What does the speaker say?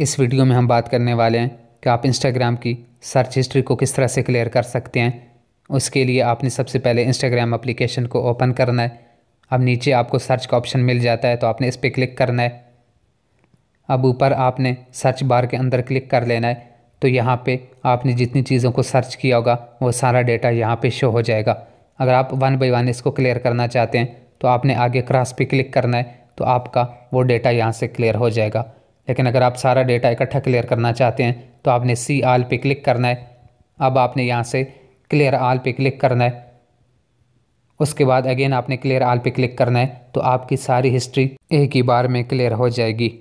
इस वीडियो में हम बात करने वाले हैं कि आप इंस्टाग्राम की सर्च हिस्ट्री को किस तरह से क्लियर कर सकते हैं उसके लिए आपने सबसे पहले इंस्टाग्राम अप्लीकेशन को ओपन करना है अब नीचे आपको सर्च का ऑप्शन मिल जाता है तो आपने इस पर क्लिक करना है अब ऊपर आपने सर्च बार के अंदर क्लिक कर लेना है तो यहाँ पे आपने जितनी चीज़ों को सर्च किया होगा वो सारा डेटा यहाँ पे शो हो जाएगा अगर आप वन बाई वन इसको क्लियर करना चाहते हैं तो आपने आगे क्रॉस पे क्लिक करना है तो आपका वो डेटा यहाँ से क्लियर हो जाएगा लेकिन अगर आप सारा डेटा इकट्ठा क्लियर करना चाहते हैं तो आपने सी आल पे क्लिक करना है अब आपने यहाँ से क्लियर आल पे क्लिक करना है उसके बाद अगेन आपने क्लियर आल पे क्लिक करना है तो आपकी सारी हिस्ट्री एक ही बार में क्लियर हो जाएगी